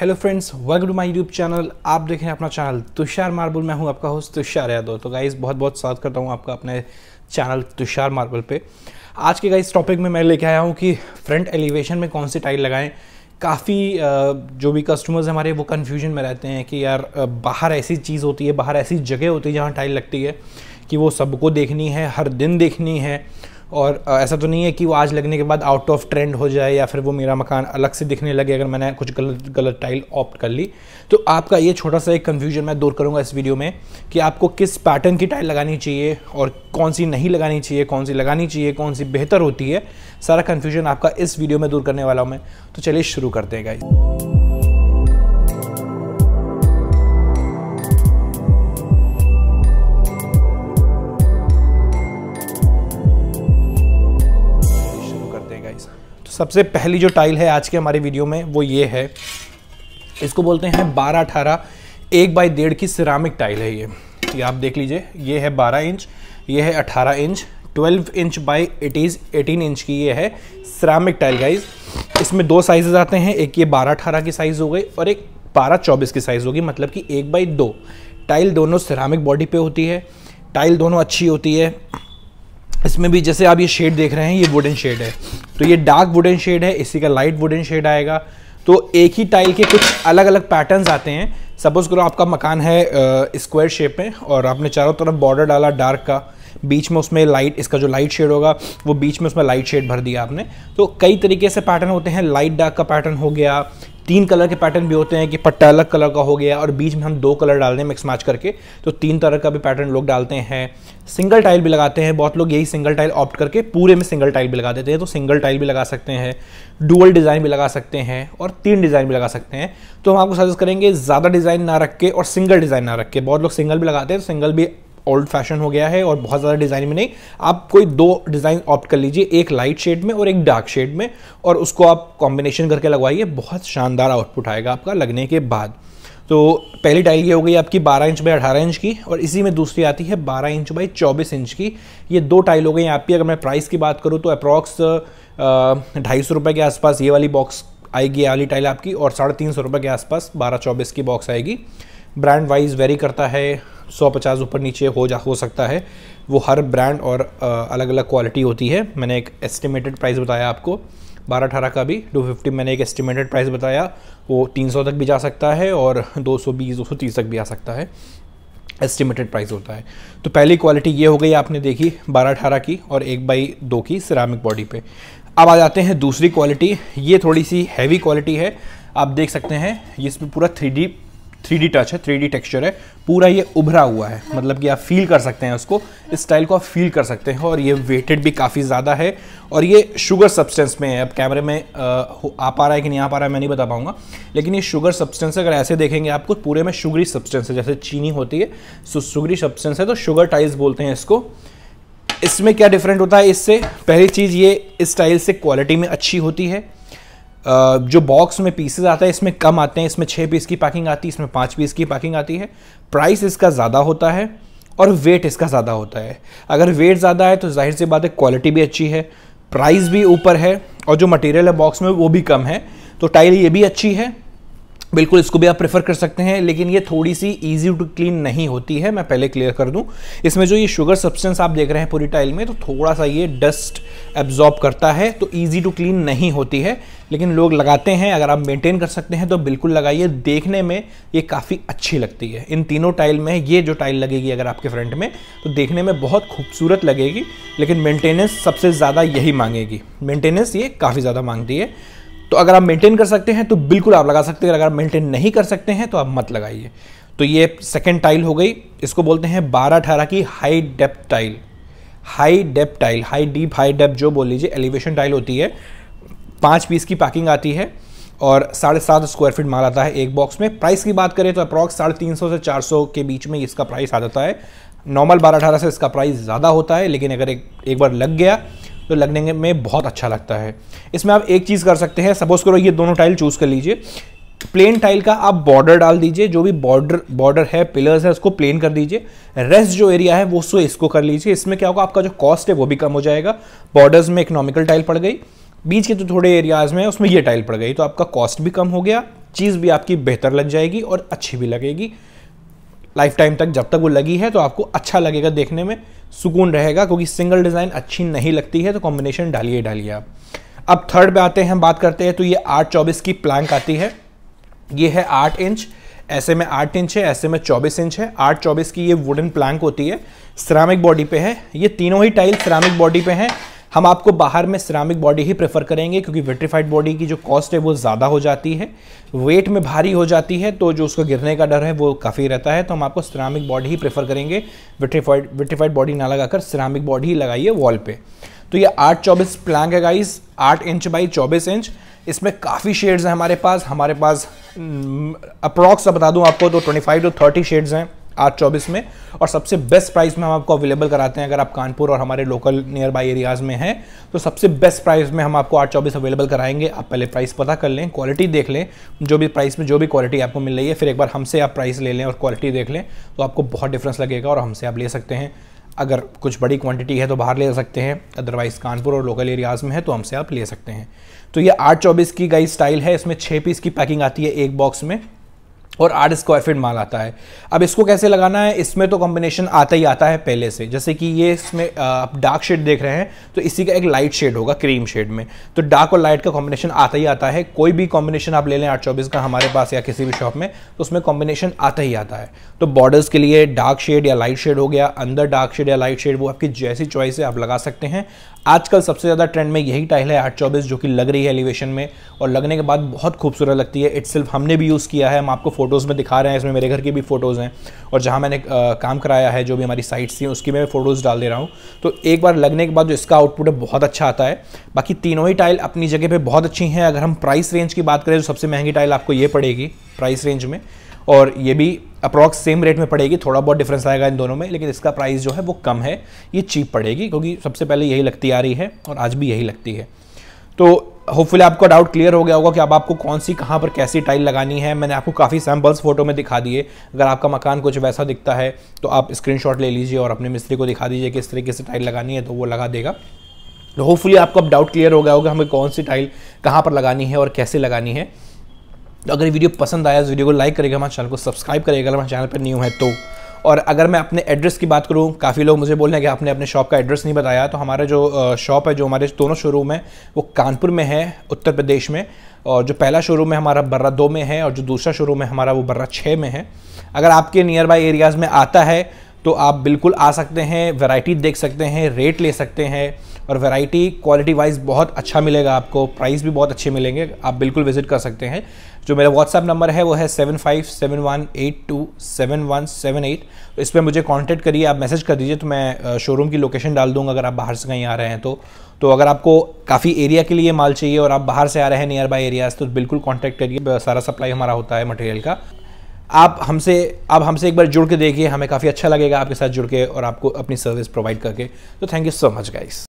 hello friends welcome to my YouTube channel आप देख रहे हैं अपना चैनल तुषार मार्बल मैं हूं आपका होस्ट तुषार यादव तो गाइस बहुत बहुत स्वागत करता हूं आपका अपने चैनल तुषार मार्बल पे आज के गाइस टॉपिक में मैं लेके आया हूं कि फ्रंट एलिवेशन में कौन सी टाइल लगाएं काफ़ी जो भी कस्टमर्स हमारे वो कन्फ्यूजन में रहते हैं कि यार बाहर ऐसी चीज़ होती है बाहर ऐसी जगह होती है जहाँ टाइल लगती है कि वो सबको देखनी है हर दिन देखनी है और ऐसा तो नहीं है कि वो आज लगने के बाद आउट ऑफ ट्रेंड हो जाए या फिर वो मेरा मकान अलग से दिखने लगे अगर मैंने कुछ गलत गलत टाइल ऑप्ट कर ली तो आपका ये छोटा सा एक कन्फ्यूजन मैं दूर करूँगा इस वीडियो में कि आपको किस पैटर्न की टाइल लगानी चाहिए और कौन सी नहीं लगानी चाहिए कौन सी लगानी चाहिए कौन सी बेहतर होती है सारा कन्फ्यूजन आपका इस वीडियो में दूर करने वाला हूँ मैं तो चलिए शुरू करते हैं गाइज़ सबसे पहली जो टाइल है आज के हमारे वीडियो में वो ये है इसको बोलते हैं बारह अठारह एक बाई डेढ़ की सिरामिक टाइल है ये ये आप देख लीजिए ये है बारह इंच ये है अठारह inch 12 inch by eighteen 18 inch की ये है सिरामिक टाइल गाइज इसमें दो साइजेज आते हैं एक ये बारह अठारह की साइज़ हो गई और एक बारह चौबीस की साइज़ होगी मतलब कि एक बाई दो टाइल दोनों सिरामिक बॉडी पे होती है टाइल दोनों अच्छी होती है इसमें भी जैसे आप ये शेड देख रहे हैं ये वुडन शेड है तो ये डार्क वुडन शेड है इसी का लाइट वुडन शेड आएगा तो एक ही टाइल के कुछ अलग अलग पैटर्न्स आते हैं सपोज करो आपका मकान है स्क्वायर शेप में और आपने चारों तरफ बॉर्डर डाला डार्क का बीच में उसमें लाइट इसका जो लाइट शेड होगा वो बीच में उसमें लाइट शेड भर दिया आपने तो कई तरीके से पैटर्न होते हैं लाइट डार्क का पैटर्न हो गया तीन कलर के पैटर्न भी होते हैं कि पट्टा अलग कलर का हो गया और बीच में हम दो कलर डाल दें मिक्स मैच करके तो तीन तरह का भी पैटर्न लोग डालते हैं सिंगल टाइल भी लगाते हैं बहुत लोग यही सिंगल टाइल ऑप्ट करके पूरे में सिंगल टाइल भी लगा देते हैं तो सिंगल टाइल भी लगा सकते हैं डुअल डिज़ाइन भी लगा सकते हैं और तीन डिज़ाइन भी लगा सकते हैं तो हम आपको सजेस्ट करेंगे ज़्यादा डिज़ाइन ना रख के और सिंगल डिज़ाइन ना रख के बहुत लोग सिंगल भी लगाते हैं तो सिंगल भी ओल्ड फैशन हो गया है और बहुत ज़्यादा डिज़ाइन में नहीं आप कोई दो डिज़ाइन ऑप्ट कर लीजिए एक लाइट शेड में और एक डार्क शेड में और उसको आप कॉम्बिनेशन करके लगवाइए बहुत शानदार आउटपुट आएगा आपका लगने के बाद तो पहली टाइल ये हो गई आपकी 12 इंच बाई 18 इंच की और इसी में दूसरी आती है 12 इंच बाई 24 इंच की ये दो टाइल हो गई आपकी अगर मैं प्राइस की बात करूँ तो अप्रॉक्स ढाई सौ रुपये के आसपास ये वाली बॉक्स आएगी ये वाली टाइल आपकी और साढ़े तीन सौ रुपये के आसपास बारह चौबीस की बॉक्स आएगी ब्रांड वाइज वेरी करता है सौ पचास ऊपर नीचे हो जा हो सकता है वो हर ब्रांड और अलग अलग क्वालिटी होती है मैंने एक एस्टिमेटेड प्राइस बताया आपको बारह अठारह का भी टू फिफ्टी मैंने एक एस्टिमेटेड प्राइस बताया वो तीन सौ तक भी जा सकता है और दो सौ बीस दो सौ तीस तक भी आ सकता है एस्टिमेटेड प्राइस होता है तो पहली क्वालिटी ये हो गई आपने देखी बारह अठारह की और एक बाई दो की सिरामिक बॉडी पे अब आ जाते हैं दूसरी क्वालिटी ये थोड़ी सी हैवी क्वालिटी है आप देख सकते हैं इसमें पूरा थ्री थ्री डी टच है थ्री डी टेक्स्चर है पूरा ये उभरा हुआ है मतलब कि आप फील कर सकते हैं उसको इस स्टाइल को आप फील कर सकते हैं और ये वेटेड भी काफ़ी ज़्यादा है और ये शुगर सब्सटेंस में है अब कैमरे में आ, आ पा रहा है कि नहीं आ पा रहा है मैं नहीं बता पाऊंगा लेकिन ये शुगर सब्सटेंस अगर ऐसे देखेंगे आपको पूरे में शुगरी सब्सटेंस है जैसे चीनी होती है सो शुगरी सब्सटेंस है तो शुगर टाइल्स बोलते हैं इसको इसमें क्या डिफरेंट होता है इससे पहली चीज़ ये इस स्टाइल से क्वालिटी में अच्छी होती है जो बॉक्स में पीसेज आता है इसमें कम आते हैं इसमें छः पीस की पैकिंग आती है इसमें पाँच पीस की पैकिंग आती है प्राइस इसका ज़्यादा होता है और वेट इसका ज़्यादा होता है अगर वेट ज़्यादा है तो जाहिर सी बात है क्वालिटी भी अच्छी है प्राइस भी ऊपर है और जो मटेरियल है बॉक्स में वो भी कम है तो टाइल ये भी अच्छी है बिल्कुल इसको भी आप प्रेफर कर सकते हैं लेकिन ये थोड़ी सी इजी टू क्लीन नहीं होती है मैं पहले क्लियर कर दूं इसमें जो ये शुगर सब्सटेंस आप देख रहे हैं पूरी टाइल में तो थोड़ा सा ये डस्ट एब्जॉर्ब करता है तो इजी टू क्लीन नहीं होती है लेकिन लोग लगाते हैं अगर आप मेंटेन कर सकते हैं तो बिल्कुल लगाइए देखने में ये काफ़ी अच्छी लगती है इन तीनों टाइल में ये जो टाइल लगेगी अगर आपके फ्रंट में तो देखने में बहुत खूबसूरत लगेगी लेकिन मेंटेनेंस सबसे ज़्यादा यही मांगेगी मेंटेनेंस ये काफ़ी ज़्यादा मांगती है तो अगर आप मेंटेन कर सकते हैं तो बिल्कुल आप लगा सकते हैं अगर आप मेंटेन नहीं कर सकते हैं तो आप मत लगाइए तो ये सेकेंड टाइल हो गई इसको बोलते हैं बारह अठारह की high depth tile high depth tile high deep high depth जो बोल लीजिए एलिवेशन टाइल होती है पाँच पीस की पैकिंग आती है और साढ़े सात स्क्वायर फीट माल आता है एक बॉक्स में प्राइस की बात करें तो अप्रॉक्स साढ़े तीन सौ से चार सौ के बीच में इसका प्राइस आ जाता है नॉर्मल बारह अठारह से इसका प्राइस ज़्यादा होता है लेकिन अगर एक एक बार लग गया तो लगने में बहुत अच्छा लगता है इसमें आप एक चीज़ कर सकते हैं सपोज करो ये दोनों टाइल चूज़ कर लीजिए प्लेन टाइल का आप बॉर्डर डाल दीजिए जो भी बॉर्डर बॉर्डर है पिलर्स है उसको प्लेन कर दीजिए रेस्ट जो एरिया है वो सो इसको कर लीजिए इसमें क्या होगा आपका जो कॉस्ट है वो भी कम हो जाएगा बॉर्डर्स में इकोनॉमिकल टाइल पड़ गई बीच के जो थोड़े एरियाज में उसमें ये टाइल पड़ गई तो आपका कॉस्ट भी कम हो गया चीज़ भी आपकी बेहतर लग जाएगी और अच्छी भी लगेगी लाइफ टाइम तक जब तक वो लगी है तो आपको अच्छा लगेगा देखने में सुकून रहेगा क्योंकि सिंगल डिज़ाइन अच्छी नहीं लगती है तो कॉम्बिनेशन डालिए डालिए आप अब थर्ड पे आते हैं बात करते हैं तो ये आठ चौबीस की प्लैंक आती है ये है आठ इंच ऐसे में आठ इंच है ऐसे में चौबीस इंच है आठ चौबीस की ये वुडन प्लैंक होती है सिरामिक बॉडी पे है ये तीनों ही टाइल सिरामिक बॉडी पे हैं हम आपको बाहर में सिरामिक बॉडी ही प्रेफर करेंगे क्योंकि विट्रीफाइड बॉडी की जो कॉस्ट है वो ज़्यादा हो जाती है वेट में भारी हो जाती है तो जो उसको गिरने का डर है वो काफ़ी रहता है तो हम आपको सिरामिक बॉडी ही प्रेफर करेंगे विट्रीफाइड विट्रीफाइड बॉडी ना लगाकर सिरामिक बॉडी ही लगाइए वॉल पे तो ये आठ चौबीस प्लैंक है गाइस आठ इंच बाई चौबीस इंच इसमें काफ़ी शेड्स हैं हमारे पास हमारे पास अप्रॉक्स हम्म, बता दूँ आपको तो फाइव टू थर्टी शेड्स हैं आठ चौबीस में और सबसे बेस्ट प्राइस में हम आपको अवेलेबल कराते हैं अगर आप कानपुर और हमारे लोकल नियर बाई एरियाज़ में हैं तो सबसे बेस्ट प्राइस में हम आपको आठ चौबीस अवेलेबल कराएंगे आप पहले प्राइस पता कर लें क्वालिटी देख लें जो भी प्राइस में जो भी क्वालिटी आपको मिल रही है फिर एक बार हमसे आप प्राइस ले लें और क्वालिटी देख लें तो आपको बहुत डिफरेंस लगेगा और हमसे आप ले सकते हैं अगर कुछ बड़ी क्वांटिटी है तो बाहर ले सकते हैं अदरवाइज़ कानपुर और लोकल एरियाज़ में है तो हमसे आप ले सकते हैं तो ये आठ चौबीस की गई स्टाइल है इसमें छः पीस की पैकिंग आती है एक बॉक्स में और आठ स्क्वायर फीट माल आता है अब इसको कैसे लगाना है इसमें तो कॉम्बिनेशन आता ही आता है पहले से जैसे कि ये इसमें आप डार्क शेड देख रहे हैं तो इसी का एक लाइट शेड होगा क्रीम शेड में तो डार्क और लाइट का कॉम्बिनेशन आता ही आता है कोई भी कॉम्बिनेशन आप ले लें आठ चौबीस का हमारे पास या किसी भी शॉप में तो उसमें कॉम्बिनेशन आता ही आता है तो बॉर्डर्स के लिए डार्क शेड या लाइट शेड हो गया अंदर डार्क शेड या लाइट शेड वो आपकी जैसी चॉइस है आप लगा सकते हैं आजकल सबसे ज़्यादा ट्रेंड में यही टाइल है आठ चौबीस जो कि लग रही है एलिवेशन में और लगने के बाद बहुत खूबसूरत लगती है इट्स हमने भी यूज़ किया है हम आपको फोटोज़ में दिखा रहे हैं इसमें मेरे घर की भी फ़ोटोज़ हैं और जहाँ मैंने काम कराया है जो भी हमारी साइट्स थी उसकी मैं फ़ोटोज़ डाल दे रहा हूँ तो एक बार लगने के बाद जो इसका आउटपुट है बहुत अच्छा आता है बाकी तीनों ही टाइल अपनी जगह पर बहुत अच्छी हैं अगर हम प्राइस रेंज की बात करें तो सबसे महंगी टाइल आपको ये पड़ेगी प्राइस रेंज में और ये भी अप्रॉक्स सेम रेट में पड़ेगी थोड़ा बहुत डिफरेंस आएगा इन दोनों में लेकिन इसका प्राइस जो है वो कम है ये चीप पड़ेगी क्योंकि सबसे पहले यही लगती आ रही है और आज भी यही लगती है तो होपफुली आपका डाउट क्लियर हो गया होगा कि अब आपको कौन सी कहाँ पर कैसी टाइल लगानी है मैंने आपको काफ़ी सैम्पल्स फोटो में दिखा दिए अगर आपका मकान कुछ वैसा दिखता है तो आप स्क्रीनशॉट ले लीजिए और अपने मिस्त्री को दिखा दीजिए कि इस तरीके से टाइल लगानी है तो वो लगा देगा तो होपफुली आपको अब डाउट क्लियर हो गया होगा हमें कौन सी टाइल कहाँ पर लगानी है और कैसे लगानी है तो अगर वीडियो पसंद आया इस वीडियो को लाइक करेगा हमारे चैनल को सब्सक्राइब करेगा अगर हमारे चैनल पर न्यू है तो और अगर मैं अपने एड्रेस की बात करूँ काफ़ी लोग मुझे बोल रहे हैं कि आपने अपने शॉप का एड्रेस नहीं बताया तो हमारा जो शॉप है जो हमारे दोनों शोरूम है वो कानपुर में है उत्तर प्रदेश में और जो पहला शोरूम है हमारा बर्रा दो में है और जो दूसरा शोरूम है हमारा वो बर्रा छः में है अगर आपके नियर बाई एरियाज़ में आता है तो आप बिल्कुल आ सकते हैं वैरायटी देख सकते हैं रेट ले सकते हैं और वैरायटी क्वालिटी वाइज बहुत अच्छा मिलेगा आपको प्राइस भी बहुत अच्छे मिलेंगे आप बिल्कुल विजिट कर सकते हैं जो मेरा व्हाट्सअप नंबर है वो है seven five seven one eight two seven one seven eight तो इस पर मुझे कॉन्टैक्ट करिए आप मैसेज कर दीजिए तो मैं शोरूम की लोकेशन डाल दूँगा अगर आप बाहर से कहीं आ रहे हैं तो तो अगर आपको काफ़ी एरिया के लिए माल चाहिए और आप बाहर से आ रहे हैं नियर बाई एरियाज तो बिल्कुल कॉन्टैक्ट करिए सारा सप्लाई हमारा होता है मटेरियल का आप हमसे आप हमसे एक बार जुड़ के देखिए हमें काफ़ी अच्छा लगेगा आपके साथ जुड़ के और आपको अपनी सर्विस प्रोवाइड करके तो thank you so much guys